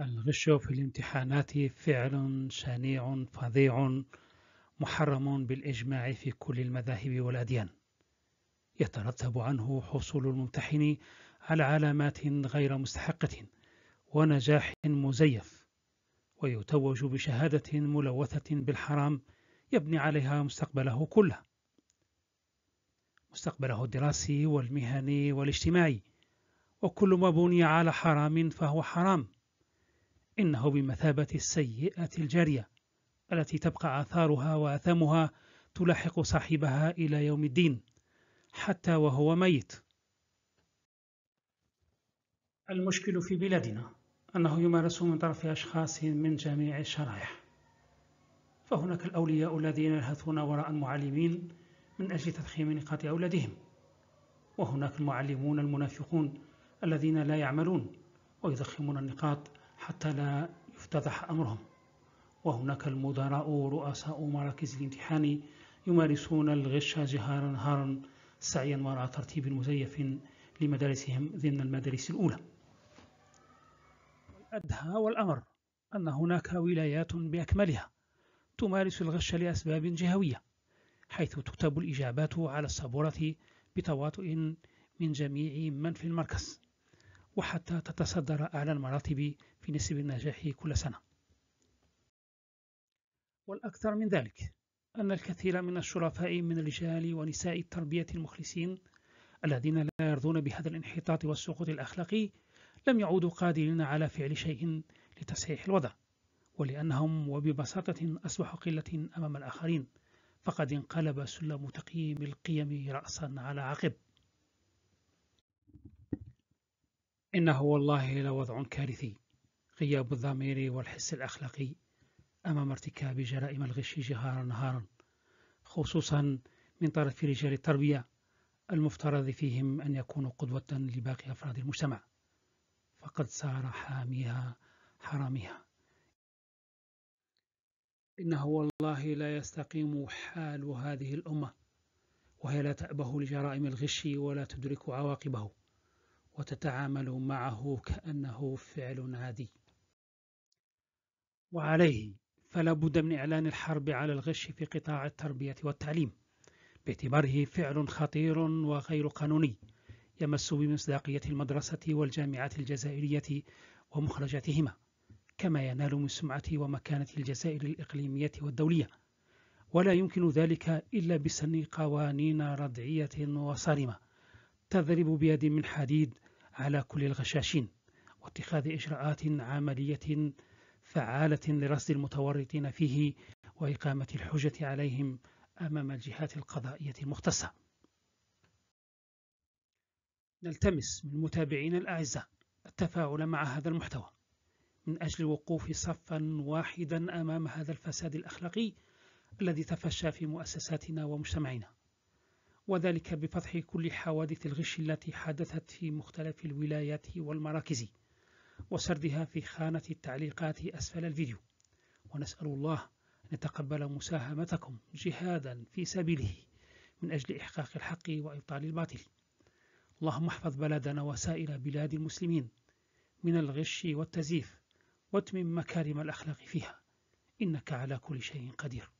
الغش في الامتحانات فعل شنيع فظيع محرم بالإجماع في كل المذاهب والأديان يترتب عنه حصول الممتحن على علامات غير مستحقة ونجاح مزيف ويتوج بشهادة ملوثة بالحرام يبني عليها مستقبله كله مستقبله الدراسي والمهني والاجتماعي وكل ما بني على حرام فهو حرام إنه بمثابة السيئة الجارية التي تبقى آثارها وآثامها تلاحق صاحبها إلى يوم الدين حتى وهو ميت المشكل في بلادنا أنه يمارس من طرف أشخاص من جميع الشرائح فهناك الأولياء الذين يلهثون وراء المعلمين من أجل تضخيم نقاط أولادهم وهناك المعلمون المنافقون الذين لا يعملون ويضخمون النقاط حتى لا يفتضح أمرهم وهناك المدراء ورؤساء مراكز الامتحان يمارسون الغش جهارا نهارا سعيا وراء ترتيب مزيف لمدارسهم ضمن المدارس الأولى الأدهى والأمر أن هناك ولايات بأكملها تمارس الغش لأسباب جهوية حيث تكتب الإجابات على الصبورة بتواطؤ من جميع من في المركز وحتى تتصدر أعلى المراتب في نسب النجاح كل سنة والأكثر من ذلك أن الكثير من الشرفاء من رجال ونساء التربية المخلصين الذين لا يرضون بهذا الانحطاط والسقوط الأخلاقي لم يعودوا قادرين على فعل شيء لتصحيح الوضع ولأنهم وببساطة أصبحوا قلة أمام الآخرين فقد انقلب سلم تقييم القيم رأسا على عقب إنه والله لوضع كارثي غياب الضمير والحس الأخلاقي أمام ارتكاب جرائم الغش جهارا نهارا خصوصا من طرف رجال التربية المفترض فيهم أن يكونوا قدوة لباقي أفراد المجتمع فقد صار حاميها حرامها إنه والله لا يستقيم حال هذه الأمة وهي لا تأبه لجرائم الغش ولا تدرك عواقبه وتتعامل معه كأنه فعل عادي وعليه فلا بد من إعلان الحرب على الغش في قطاع التربية والتعليم باعتباره فعل خطير وغير قانوني يمس بمصداقية المدرسة والجامعة الجزائرية ومخرجاتهما كما ينال من سمعة ومكانة الجزائر الإقليمية والدولية ولا يمكن ذلك إلا بسن قوانين ردعية وصارمة تضرب بيد من حديد على كل الغشاشين واتخاذ إجراءات عملية فعالة لرصد المتورطين فيه وإقامة الحجة عليهم أمام الجهات القضائية المختصة نلتمس من متابعينا الأعزاء التفاعل مع هذا المحتوى من أجل الوقوف صفا واحدا أمام هذا الفساد الأخلاقي الذي تفشى في مؤسساتنا ومجتمعنا وذلك بفتح كل حوادث الغش التي حدثت في مختلف الولايات والمراكز وسردها في خانة التعليقات أسفل الفيديو ونسأل الله أن يتقبل مساهمتكم جهادا في سبيله من أجل إحقاق الحق وإبطال الباطل اللهم احفظ بلدنا وسائر بلاد المسلمين من الغش والتزييف واتمم مكارم الأخلاق فيها إنك على كل شيء قدير